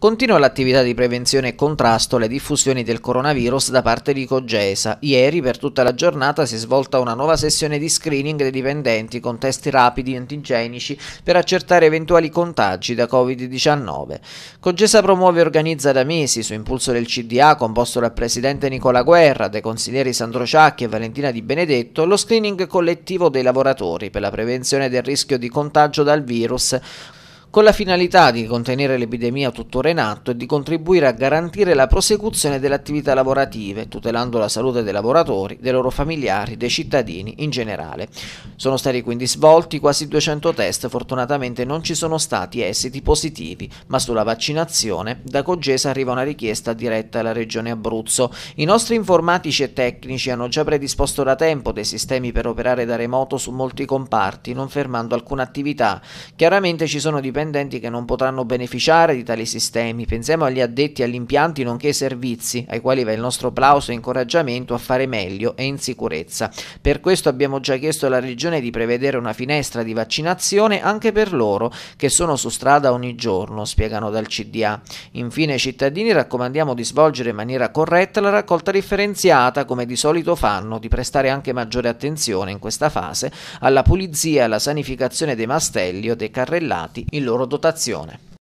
Continua l'attività di prevenzione e contrasto alle diffusioni del coronavirus da parte di Cogesa. Ieri per tutta la giornata si è svolta una nuova sessione di screening dei dipendenti con test rapidi antigenici per accertare eventuali contagi da Covid-19. Cogesa promuove e organizza da mesi, su impulso del CDA composto dal presidente Nicola Guerra, dai consiglieri Sandro Ciacchi e Valentina Di Benedetto, lo screening collettivo dei lavoratori per la prevenzione del rischio di contagio dal virus con la finalità di contenere l'epidemia tuttora in atto e di contribuire a garantire la prosecuzione delle attività lavorative, tutelando la salute dei lavoratori, dei loro familiari, dei cittadini in generale. Sono stati quindi svolti quasi 200 test, fortunatamente non ci sono stati esiti positivi, ma sulla vaccinazione da Cogesa arriva una richiesta diretta alla Regione Abruzzo. I nostri informatici e tecnici hanno già predisposto da tempo dei sistemi per operare da remoto su molti comparti, non fermando alcuna attività. Chiaramente ci sono dipendenti dipendenti che non potranno beneficiare di tali sistemi. Pensiamo agli addetti agli impianti nonché ai servizi, ai quali va il nostro plauso e incoraggiamento a fare meglio e in sicurezza. Per questo abbiamo già chiesto alla Regione di prevedere una finestra di vaccinazione anche per loro che sono su strada ogni giorno, spiegano dal CDA. Infine ai cittadini raccomandiamo di svolgere in maniera corretta la raccolta differenziata come di solito fanno, di prestare anche maggiore attenzione in questa fase alla pulizia e alla sanificazione dei mastelli o dei carrellati in loro loro dotazione.